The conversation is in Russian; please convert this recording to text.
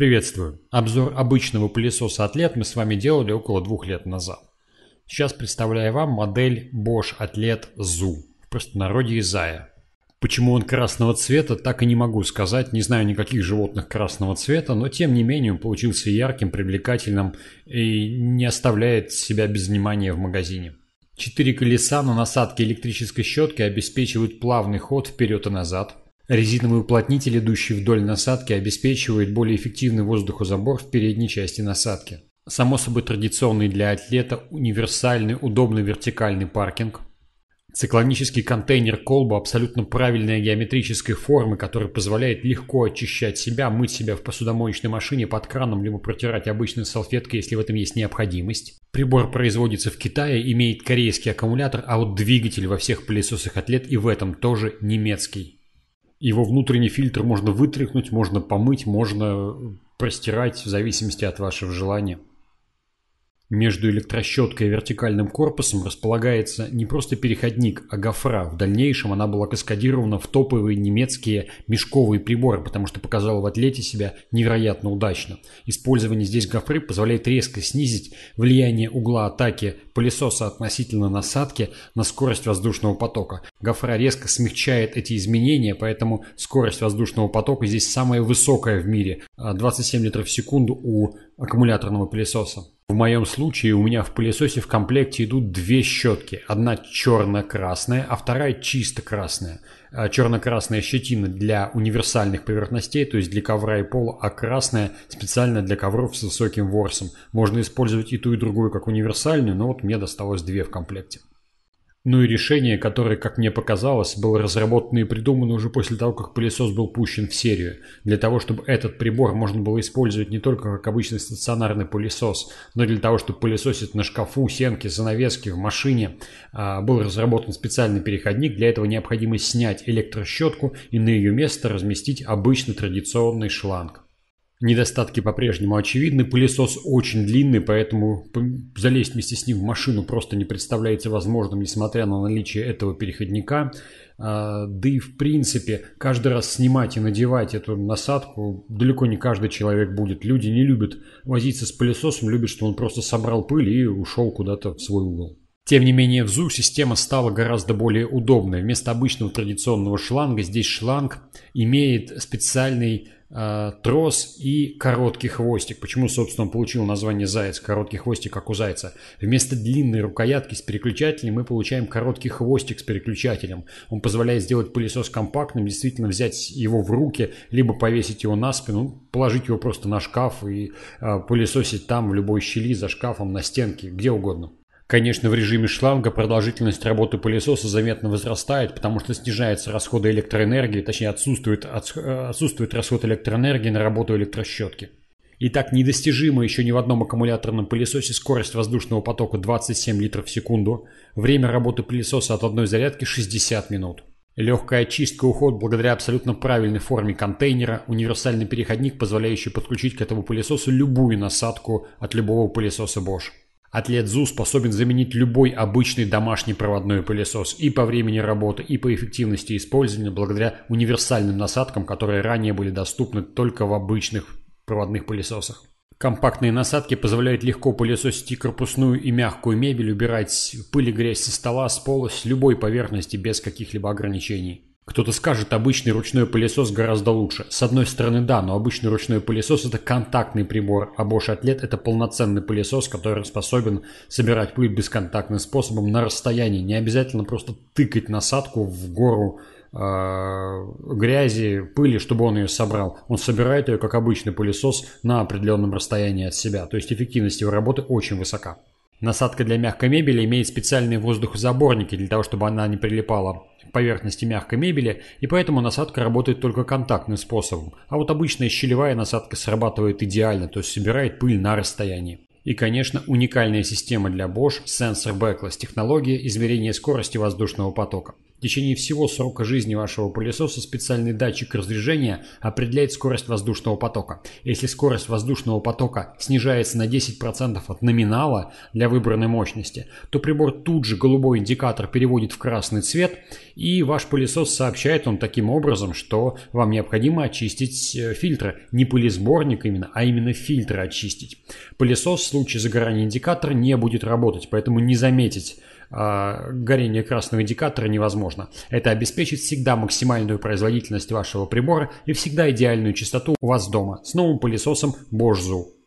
Приветствую. Обзор обычного пылесоса Атлет мы с вами делали около двух лет назад. Сейчас представляю вам модель Bosch Atlet ZU, в простонародье Изая. Почему он красного цвета, так и не могу сказать. Не знаю никаких животных красного цвета, но тем не менее он получился ярким, привлекательным и не оставляет себя без внимания в магазине. Четыре колеса на насадке электрической щетки обеспечивают плавный ход вперед и назад. Резиновый уплотнитель, идущий вдоль насадки, обеспечивает более эффективный воздухозабор в передней части насадки. Само собой традиционный для атлета универсальный удобный вертикальный паркинг. Циклонический контейнер-колба абсолютно правильной геометрической формы, который позволяет легко очищать себя, мыть себя в посудомоечной машине под краном, либо протирать обычной салфеткой, если в этом есть необходимость. Прибор производится в Китае, имеет корейский аккумулятор, а вот двигатель во всех пылесосах атлет и в этом тоже немецкий его внутренний фильтр можно вытряхнуть, можно помыть, можно простирать в зависимости от вашего желания. Между электрощеткой и вертикальным корпусом располагается не просто переходник, а гофра. В дальнейшем она была каскадирована в топовые немецкие мешковые приборы, потому что показала в атлете себя невероятно удачно. Использование здесь гофры позволяет резко снизить влияние угла атаки пылесоса относительно насадки на скорость воздушного потока. Гофра резко смягчает эти изменения, поэтому скорость воздушного потока здесь самая высокая в мире а – 27 литров в секунду у аккумуляторного пылесоса. В моем случае у меня в пылесосе в комплекте идут две щетки. Одна черно-красная, а вторая чисто красная. А, черно-красная щетина для универсальных поверхностей, то есть для ковра и пола, а красная специально для ковров с высоким ворсом. Можно использовать и ту, и другую как универсальную, но вот мне досталось две в комплекте. Ну и решение, которое, как мне показалось, было разработано и придумано уже после того, как пылесос был пущен в серию, для того, чтобы этот прибор можно было использовать не только как обычный стационарный пылесос, но и для того, чтобы пылесосить на шкафу, сенке, занавеске, в машине. А, был разработан специальный переходник, для этого необходимо снять электрощетку и на ее место разместить обычный традиционный шланг. Недостатки по-прежнему очевидны. Пылесос очень длинный, поэтому залезть вместе с ним в машину просто не представляется возможным, несмотря на наличие этого переходника. А, да и в принципе, каждый раз снимать и надевать эту насадку далеко не каждый человек будет. Люди не любят возиться с пылесосом, любят, что он просто собрал пыль и ушел куда-то в свой угол. Тем не менее, в ЗУ система стала гораздо более удобной. Вместо обычного традиционного шланга здесь шланг имеет специальный Э, трос и короткий хвостик. Почему, собственно, он получил название заяц, короткий хвостик, как у зайца. Вместо длинной рукоятки с переключателем мы получаем короткий хвостик с переключателем. Он позволяет сделать пылесос компактным, действительно взять его в руки, либо повесить его на спину, ну, положить его просто на шкаф и э, пылесосить там в любой щели за шкафом, на стенке, где угодно. Конечно, в режиме шланга продолжительность работы пылесоса заметно возрастает, потому что снижаются расходы электроэнергии, точнее отсутствует, э, отсутствует расход электроэнергии на работу электрощетки. Итак, так недостижима еще ни в одном аккумуляторном пылесосе скорость воздушного потока 27 литров в секунду, время работы пылесоса от одной зарядки 60 минут. Легкая очистка и уход благодаря абсолютно правильной форме контейнера, универсальный переходник, позволяющий подключить к этому пылесосу любую насадку от любого пылесоса Bosch. Атлет ЗУ способен заменить любой обычный домашний проводной пылесос и по времени работы, и по эффективности использования благодаря универсальным насадкам, которые ранее были доступны только в обычных проводных пылесосах. Компактные насадки позволяют легко пылесосить и корпусную, и мягкую мебель, убирать пыль и грязь со стола, с пола, с любой поверхности без каких-либо ограничений. Кто-то скажет, обычный ручной пылесос гораздо лучше. С одной стороны, да, но обычный ручной пылесос – это контактный прибор, а Bosch атлет это полноценный пылесос, который способен собирать пыль бесконтактным способом на расстоянии. Не обязательно просто тыкать насадку в гору э, грязи, пыли, чтобы он ее собрал. Он собирает ее, как обычный пылесос, на определенном расстоянии от себя. То есть эффективность его работы очень высока. Насадка для мягкой мебели имеет специальные воздухозаборники для того, чтобы она не прилипала к поверхности мягкой мебели, и поэтому насадка работает только контактным способом. А вот обычная щелевая насадка срабатывает идеально, то есть собирает пыль на расстоянии. И, конечно, уникальная система для Bosch Sensor Backless технология измерения скорости воздушного потока. В течение всего срока жизни вашего пылесоса специальный датчик разрежения определяет скорость воздушного потока. Если скорость воздушного потока снижается на 10% от номинала для выбранной мощности, то прибор тут же голубой индикатор переводит в красный цвет, и ваш пылесос сообщает он таким образом, что вам необходимо очистить э, фильтры. Не пылесборник именно, а именно фильтры очистить. Пылесос в случае загорания индикатора не будет работать, поэтому не заметить а, горение красного индикатора невозможно. Это обеспечит всегда максимальную производительность вашего прибора и всегда идеальную чистоту у вас дома с новым пылесосом Bosch Zoo.